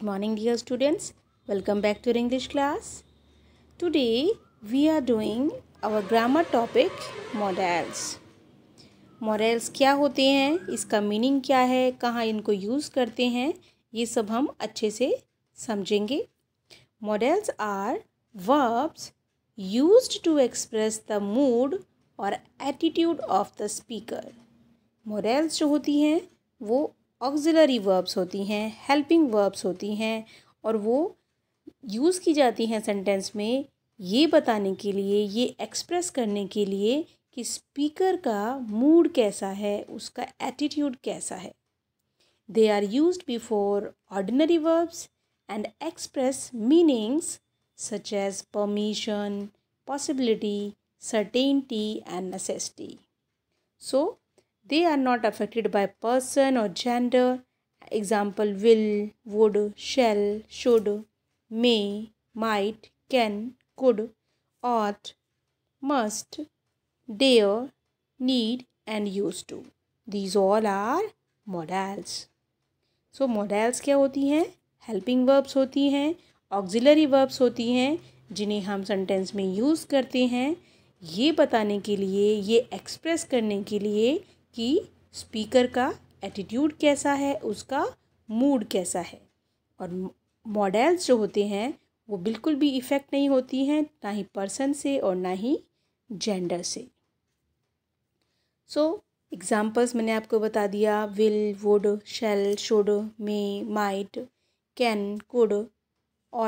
Good morning dear students welcome back to your English class. Today we are doing our grammar topic modals. Modals क्या होते हैं इसका meaning क्या है कहाँ इनको यूज़ करते हैं ये सब हम अच्छे से समझेंगे modals are verbs used to express the mood और attitude of the speaker modals जो होती हैं वो ऑक्जिलरी वर्ब्स होती हैं हेल्पिंग वर्ब्स होती हैं और वो यूज़ की जाती हैं सेंटेंस में ये बताने के लिए ये एक्सप्रेस करने के लिए कि स्पीकर का मूड कैसा है उसका एटीट्यूड कैसा है they are used before ordinary verbs and express meanings such as permission possibility certainty and necessity so They are not affected by person or gender. Example will, would, shall, should, may, might, can, could, ought, must, dare, need, and used to. These all are modals. so, modals kya hoti hain helping verbs hoti hain auxiliary verbs hoti hain जिन्हें हम sentence में use करते हैं ये बताने के लिए ये एक्सप्रेस करने के लिए कि स्पीकर का एटीट्यूड कैसा है उसका मूड कैसा है और मॉडल्स जो होते हैं वो बिल्कुल भी इफ़ेक्ट नहीं होती हैं ना ही पर्सन से और ना ही जेंडर से सो so, एग्ज़ाम्पल्स मैंने आपको बता दिया will would shall should may might can could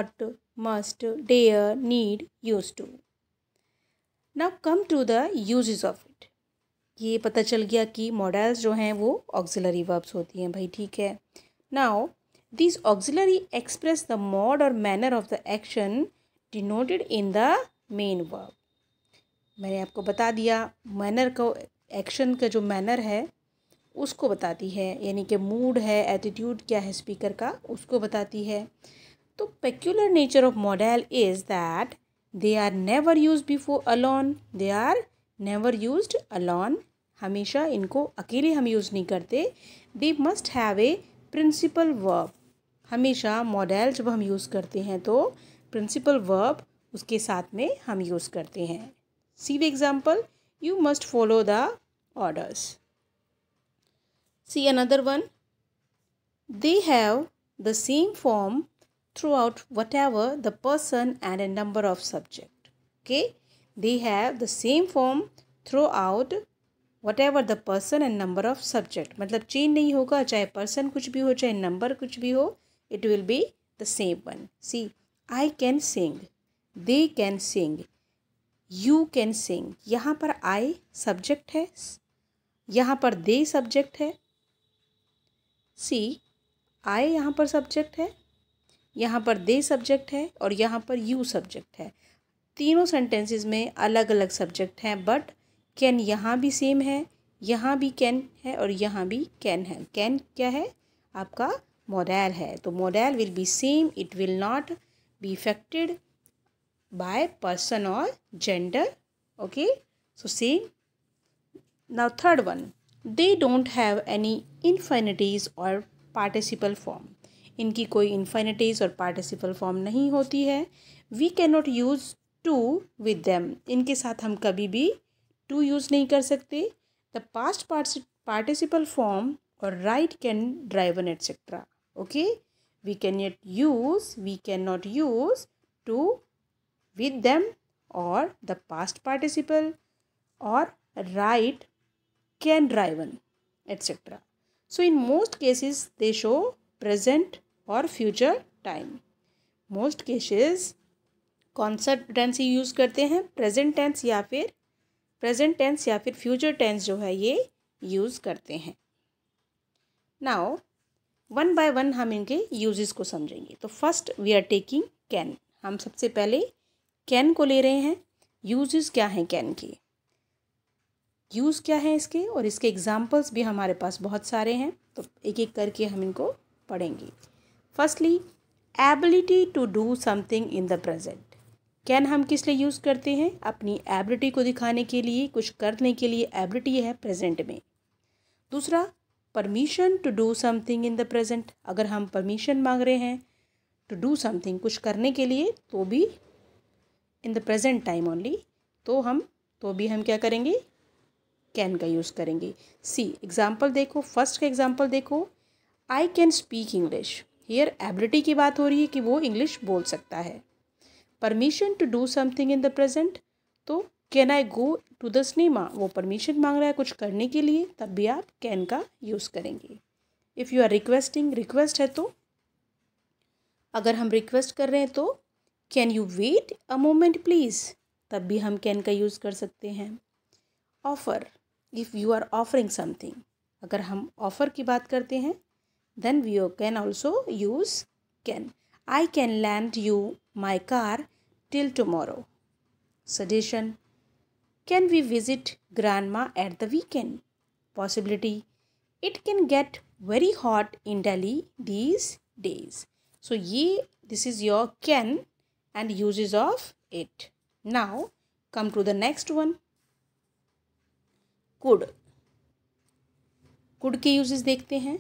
ought must dare need used to now come to the use of it ये पता चल गया कि मॉडल्स जो हैं वो ऑक्सिलरी वर्ब्स होती हैं भाई ठीक है now this auxiliary express the mood और manner of the action denoted in the main verb मैंने आपको बता दिया मैनर को एक्शन का जो मैनर है उसको बताती है यानी कि मूड है एटीट्यूड क्या है स्पीकर का उसको बताती है तो peculiar nature of modal is that they are never used before alone they are never used alone हमेशा इनको अकेले हम यूज़ नहीं करते they must have a principal verb हमेशा मॉडल जब हम यूज़ करते हैं तो प्रिंसिपल वर्ब उसके साथ में हम यूज़ करते हैं see the example you must follow the orders see another one they have the same form throughout whatever the person and a number of subject okay they have the same form throughout whatever the person and number of subject मतलब change नहीं होगा चाहे person कुछ भी हो चाहे number कुछ भी हो it will be the same one see I can sing they can sing you can sing यहाँ पर आई सब्जेक्ट है यहाँ पर दे सब्जेक्ट है सी आई यहाँ पर सब्जेक्ट है यहाँ पर दे सब्जेक्ट है और यहाँ पर यू सब्जेक्ट है तीनों सेंटेंसेस में अलग अलग सब्जेक्ट हैं बट कैन यहाँ भी सेम है यहाँ भी कैन है और यहाँ भी कैन है कैन क्या है आपका मोरल है तो modal will be same it will not be affected by person और gender okay so same now third one they don't have any infinitives और पार्टिसिपल फॉर्म इनकी कोई इन्फाइनिटीज और पार्टिसिपल फॉर्म नहीं होती है we can not use to with them इनके साथ हम कभी भी टू यूज़ नहीं कर सकते द पास्ट पार्टिसिपल फॉर्म और write can driven et cetera okay we can yet use we can not use to with them और द पास्ट पार्टिसिपल और can driven et cetera so in most cases they show present और future time most cases कौन सा tense ही use करते हैं present tense या फिर present tense या फिर फ्यूचर टेंस जो है ये यूज़ करते हैं नाउ वन बाय वन हम इनके यूजेस को समझेंगे तो first we are taking can हम सबसे पहले कैन को ले रहे हैं यूजेस क्या हैं कैन के यूज़ क्या है इसके और इसके एग्जाम्पल्स भी हमारे पास बहुत सारे हैं तो एक एक करके हम इनको पढ़ेंगे firstly ability to do something in the present can हम किस लिए यूज़ करते हैं अपनी एबिलिटी को दिखाने के लिए कुछ करने के लिए एबिलिटी है प्रेजेंट में दूसरा permission to do something in the present अगर हम परमिशन मांग रहे हैं टू डू समथिंग कुछ करने के लिए तो भी in the present time only तो हम तो भी हम क्या करेंगे कैन का यूज़ करेंगे सी एग्ज़ाम्पल देखो फर्स्ट का एग्ज़ाम्पल देखो I can speak English here ability की बात हो रही है कि वो इंग्लिश बोल सकता है permission to do something in the present तो can I go to the cinema वो परमिशन मांग रहा है कुछ करने के लिए तब भी आप कैन का यूज़ करेंगे if you are requesting request है तो अगर हम रिक्वेस्ट कर रहे हैं तो can you wait a moment please तब भी हम कैन का यूज़ कर सकते हैं offer if you are offering something अगर हम ऑफ़र की बात करते हैं then we can also use can I can lend you my car till tomorrow. Suggestion Can we visit grandma at the weekend? Possibility It can get very hot in Delhi these days. So, ye, this is your can and uses of it. Now, come to the next one. Could. Could के uses देखते हैं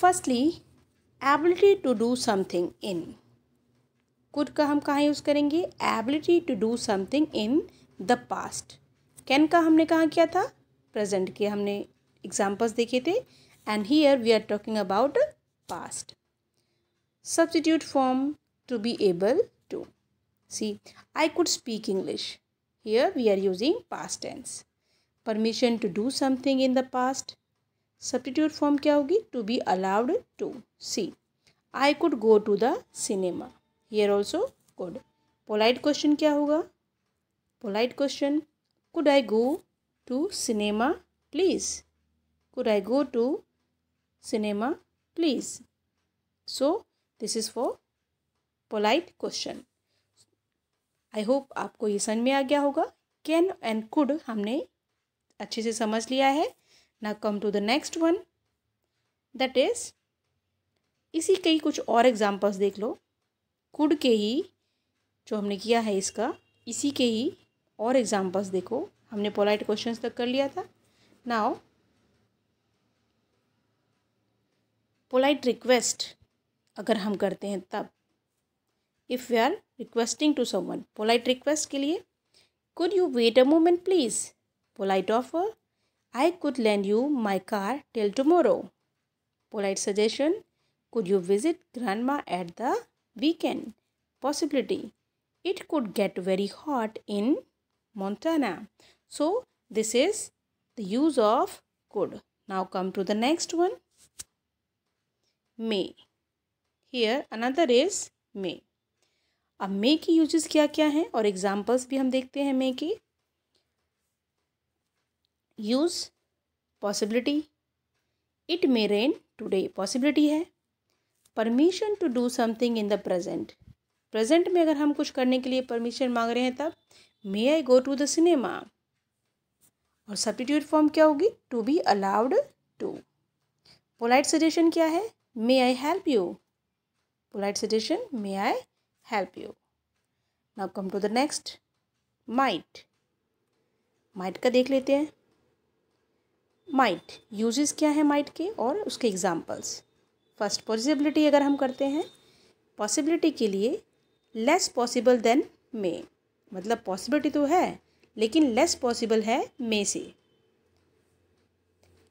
Firstly, ability to do something in could का हम कहाँ use करेंगे ability to do something in the past can का हमने कहाँ किया था प्रेजेंट के हमने एग्जाम्पल्स देखे थे and here we are talking about past substitute form to be able to see I could speak English here we are using past tense permission to do something in the past substitute form क्या होगी to be allowed to C. I could go to the cinema. Here also could. Polite question क्या होगा Polite question. Could I go to cinema please? Could I go to cinema please? So this is for polite question. I hope आपको ये समझ में आ गया होगा can and could हमने अच्छे से समझ लिया है ना come to the next one that is इसी के ही कुछ और एग्ज़ाम्पल्स देख लो कुड के ही जो हमने किया है इसका इसी के ही और एग्ज़ाम्पल्स देखो हमने पोलाइट क्वेश्चन तक कर लिया था नाउ पोलाइट रिक्वेस्ट अगर हम करते हैं तब if we are requesting to someone polite request के लिए could you wait a moment please polite offer I could lend you my car till tomorrow polite suggestion Could you visit grandma at the weekend? Possibility. It could get very hot in Montana. So, this is the use of could. Now, come to the next one. May. Here, another is may. अब मे की uses क्या क्या हैं और examples भी हम देखते हैं मे की use possibility it may rain today possibility है permission to do something in the present present में अगर हम कुछ करने के लिए परमिशन मांग रहे हैं तब may I go to the cinema और सब्टीट्यूट फॉर्म क्या होगी to be allowed to polite suggestion क्या है may I help you polite suggestion may I help you now come to the next might might का देख लेते हैं might uses क्या है माइट के और उसके एग्जाम्पल्स फर्स्ट पॉसिबिलिटी अगर हम करते हैं पॉसिबिलिटी के लिए लेस पॉसिबल देन मे मतलब पॉसिबिलिटी तो है लेकिन लेस पॉसिबल है मे से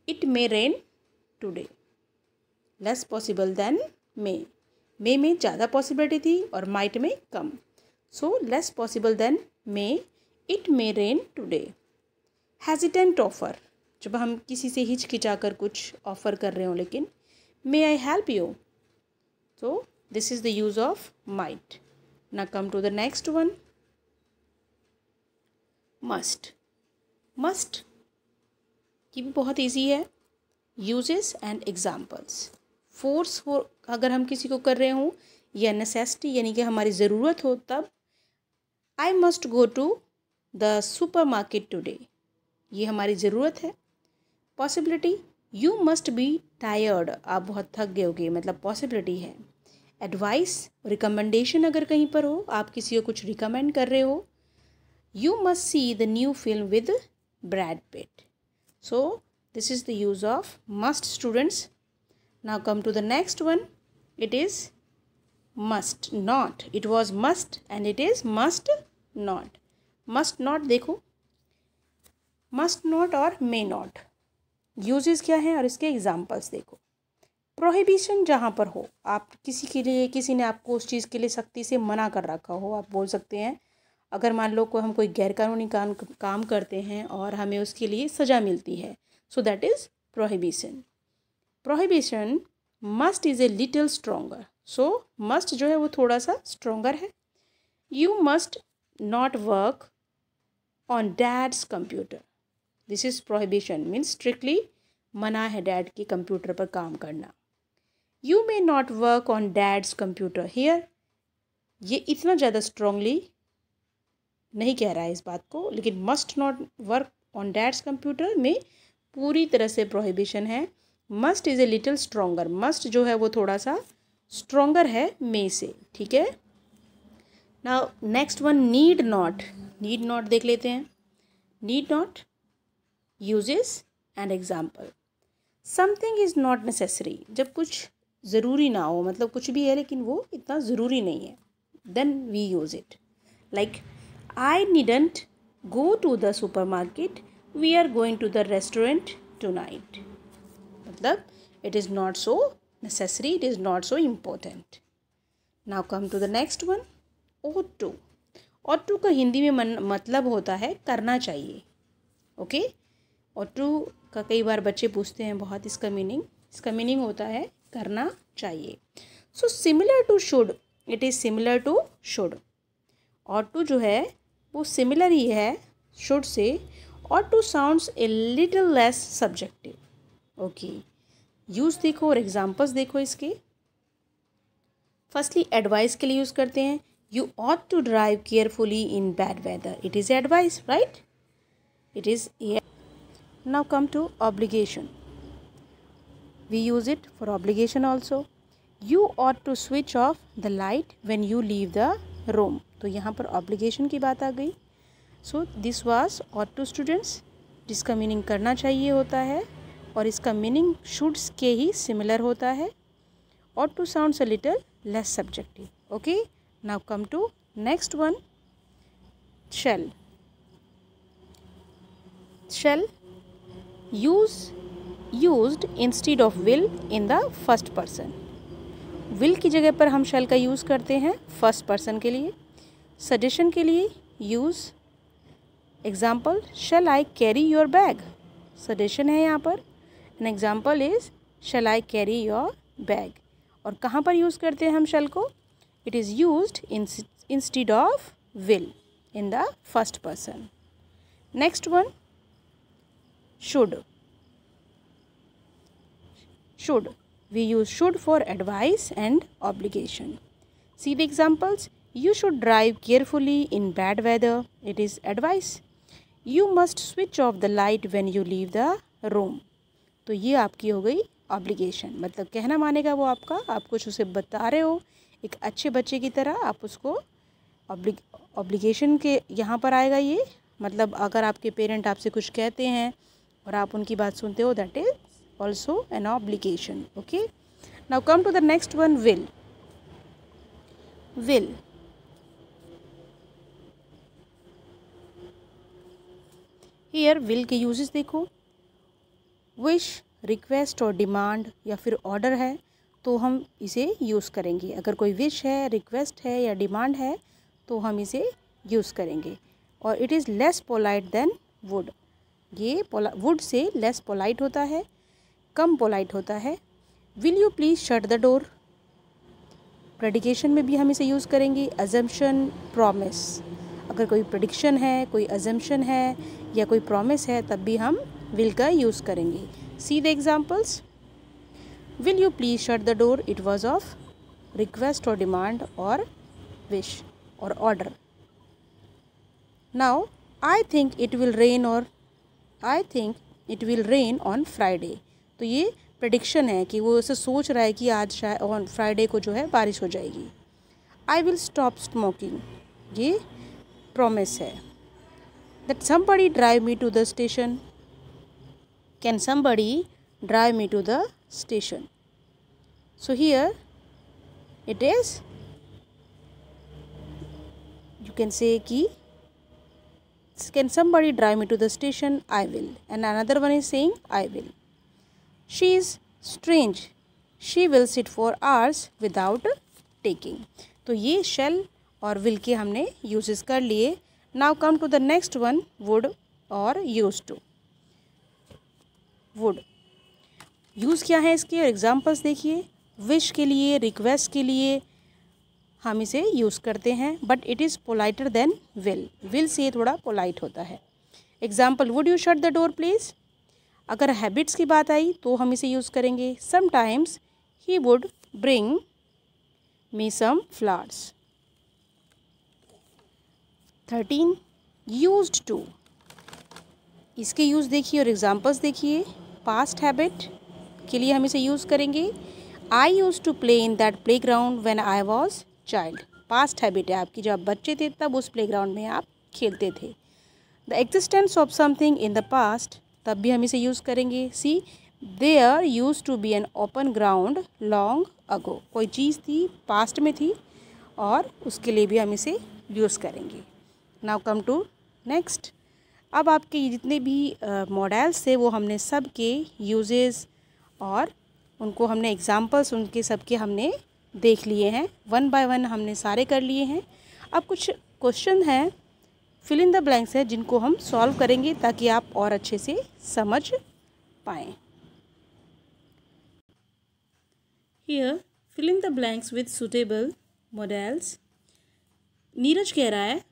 it may rain today less possible than may may में ज़्यादा पॉसिबिलिटी थी और माइट में कम so less possible than may it may rain today hesitant offer जब हम किसी से हिचकिचा कर कुछ ऑफ़र कर रहे हो लेकिन may i help you so this is the use of might now come to the next one must must ये भी बहुत ईजी है यूजेस एंड एग्जाम्पल्स फोर्स हो अगर हम किसी को कर रहे हों या नेसेसिटी यानी कि हमारी ज़रूरत हो तब I must go to the supermarket today ये हमारी ज़रूरत है possibility you must be tired आप बहुत थक गए होगे मतलब पॉसिबिलिटी है एडवाइस रिकमेंडेशन अगर कहीं पर हो आप किसी को कुछ रिकमेंड कर रहे हो you must see the new film with Brad Pitt so this is the use of must students now come to the next one it is must not it was must and it is must not must not देखो must not और may not uses क्या हैं और इसके examples देखो prohibition जहाँ पर हो आप किसी के लिए किसी ने आपको उस चीज़ के लिए सख्ती से मना कर रखा हो आप बोल सकते हैं अगर मान लो को हम कोई गैरकानूनी काम काम करते हैं और हमें उसके लिए सज़ा मिलती है so that is prohibition prohibition must is a little stronger so must जो है वो थोड़ा सा स्ट्रोंगर है you must not work on dad's computer this is prohibition means strictly मना है डैड के कंप्यूटर पर काम करना you may not work on dad's computer here ये इतना ज़्यादा स्ट्रांगली नहीं कह रहा है इस बात को लेकिन must not work on dad's computer में पूरी तरह से प्रोहिबिशन है must is a little stronger must जो है वो थोड़ा सा स्ट्रोंगर है मे से ठीक है ना next one need not need not देख लेते हैं need not uses and example something is not necessary जब कुछ ज़रूरी ना हो मतलब कुछ भी है लेकिन वो इतना ज़रूरी नहीं है then we use it like I needn't go to the supermarket we are going to the restaurant tonight मतलब it is not so necessary it is not so important now come to the next one ought to ought to का हिंदी में मन, मतलब होता है करना चाहिए okay okay? और टू का कई बार बच्चे पूछते हैं बहुत इसका मीनिंग इसका मीनिंग होता है करना चाहिए so similar to should it is similar to should ought to जो है वो सिमिलर ही है शुड से ought to sounds a little less subjective okay use देखो और एग्जांपल्स देखो इसके फर्स्टली एडवाइस के लिए यूज़ करते हैं you ought to drive carefully in bad weather it is advice right it is now come to obligation we use it for obligation also you ought to switch off the light when you leave the room to yahan par obligation ki baat aa gayi so this was ought to students जिसका meaning करना चाहिए होता है और इसका meaning shoulds के ही similar होता है ought to sounds a little less subjective okay now come to next one shall shall use used instead of will in the first person will की जगह पर हम shall का यूज़ करते हैं first person के लिए suggestion के लिए use example shall I carry your bag suggestion है यहाँ पर an example is shall I carry your bag और कहाँ पर यूज़ करते हैं हम shall को it is used in, instead of will in the first person next one should should we use should for advice and obligation see the examples you should drive carefully in bad weather it is advice you must switch off the light when you leave the room तो ये आपकी हो गई obligation मतलब कहना मानेगा वो आपका आप कुछ उसे बता रहे हो एक अच्छे बच्चे की तरह आप उसको ऑब्लिगेशन के यहाँ पर आएगा ये मतलब अगर आपके पेरेंट आपसे कुछ कहते हैं और आप उनकी बात सुनते हो that is also an obligation okay now come to the next one will will here will के यूजेस देखो विश रिक्वेस्ट और डिमांड या फिर ऑर्डर है तो हम इसे यूज़ करेंगे अगर कोई विश है रिक्वेस्ट है या डिमांड है तो हम इसे यूज़ करेंगे और it is less polite than would ये वुड से लेस पोलाइट होता है कम पोलाइट होता है will you please shut the door prediction में भी हम इसे यूज़ करेंगे अजम्पन प्रॉमिस अगर कोई प्रडिक्शन है कोई अजम्पन है या कोई प्रॉमिस है तब भी हम विल का यूज़ करेंगे see the examples will you please shut the door it was of request और डिमांड और विश और order now I think it will rain और I think it will rain on Friday तो ये prediction है कि वो उसे सोच रहा है कि आज ऑन फ्राइडे को जो है बारिश हो जाएगी आई विल स्टॉप स्मोकिंग ये प्रोमिस है that somebody drive me to the station can somebody drive me to the station so here it is you can say ki Can somebody drive me to the station? I will. And another one is saying, I will. She is strange. She will sit for hours without taking. to ye shall और will के हमने uses कर लिए Now come to the next one, would और used to. Would. Use क्या है इसके और एग्जाम्पल्स देखिए विश के लिए रिक्वेस्ट के लिए हम इसे यूज़ करते हैं but it is politer than will will से थोड़ा पोलाइट होता है example would you shut the door please अगर हैबिट्स की बात आई तो हम इसे यूज़ करेंगे sometimes he would bring me some flowers thirteen use to इसके यूज़ देखिए और एग्जाम्पल्स देखिए पास्ट हैबिट के लिए हम इसे यूज़ करेंगे I use to play in that playground when I was child past habit है आपकी जब आप बच्चे थे तब उस प्लेग्राउंड में आप खेलते थे the existence of something in the past तब भी हम इसे यूज़ करेंगे see there use to be an open ground long ago कोई चीज़ थी पास्ट में थी और उसके लिए भी हम इसे यूज़ करेंगे नाउ कम टू नेक्स्ट अब आपके जितने भी मॉडल्स uh, थे वो हमने सब के यूजेज़ और उनको हमने एग्ज़ाम्पल्स उनके सबके हमने देख लिए हैं वन बाय वन हमने सारे कर लिए हैं अब कुछ क्वेश्चन हैं फिल इन द ब्लैंक्स हैं जिनको हम सॉल्व करेंगे ताकि आप और अच्छे से समझ पाएँ here fill in the blanks with suitable modals Neeraj कह रहा है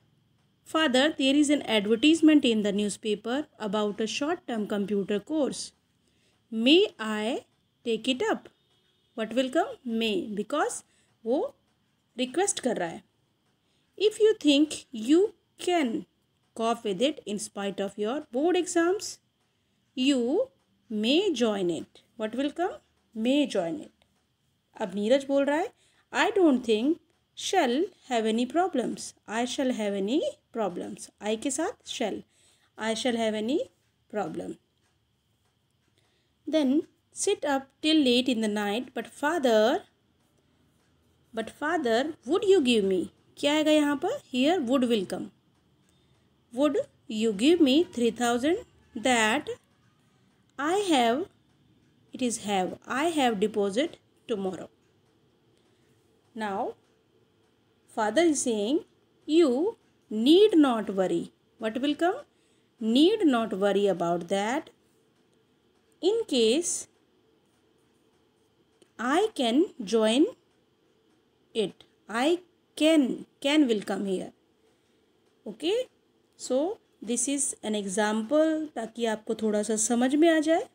father there is an advertisement in the newspaper about a short term computer course may I take it up what will come may because वो request कर रहा है if you think you can cope with it in spite of your board exams you may join it what will come may join it अब नीरज बोल रहा है I don't think shall have any problems I shall have any problems I के साथ shall I shall have any problem then sit up till late in the night but father but father would you give me क्या आएगा यहाँ पर here would will come would you give me three thousand that I have it is have I have deposit tomorrow now father is saying you need not worry what will come need not worry about that in case I can join it. I can. Can will come here. Okay. So this is an example ताकि आपको थोड़ा सा समझ में आ जाए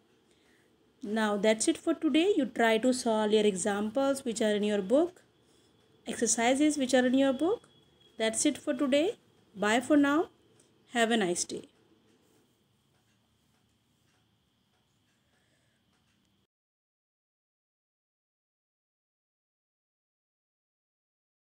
Now that's it for today. You try to solve your examples which are in your book, exercises which are in your book. That's it for today. Bye for now. Have a nice day.